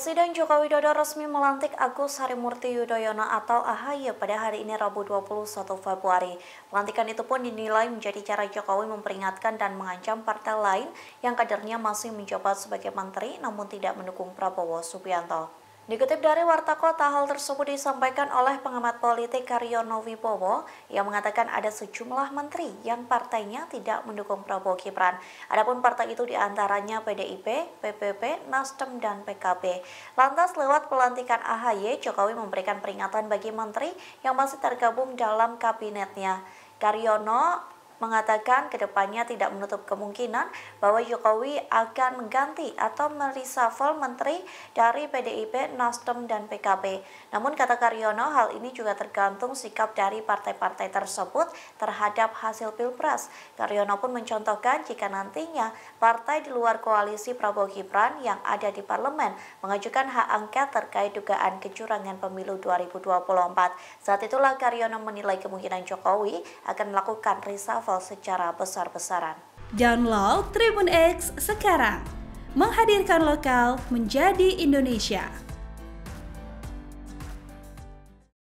Presiden Joko Widodo resmi melantik Agus Harimurti Yudhoyono atau AHY pada hari ini Rabu 21 Februari. Pelantikan itu pun dinilai menjadi cara Jokowi memperingatkan dan mengancam partai lain yang kadernya masih menjabat sebagai menteri namun tidak mendukung Prabowo Subianto. Dikutip dari Warta Kota, hal tersebut disampaikan oleh pengamat politik Karyono Wibowo yang mengatakan ada sejumlah menteri yang partainya tidak mendukung Prabowo Gibran. Adapun partai itu diantaranya PDIP, PPP, Nasdem, dan PKB. Lantas lewat pelantikan AHY, Jokowi memberikan peringatan bagi menteri yang masih tergabung dalam kabinetnya. Karyono mengatakan kedepannya tidak menutup kemungkinan bahwa Jokowi akan mengganti atau merisafel menteri dari PDIP, Nasdem, dan PKB. Namun kata Karyono, hal ini juga tergantung sikap dari partai-partai tersebut terhadap hasil pilpres. Karyono pun mencontohkan jika nantinya partai di luar koalisi Prabowo Gibran yang ada di parlemen mengajukan hak angket terkait dugaan kecurangan pemilu 2024. Saat itulah Karyono menilai kemungkinan Jokowi akan melakukan reshuffle travel secara besar-besaran. Download Tribun X sekarang, menghadirkan lokal menjadi Indonesia.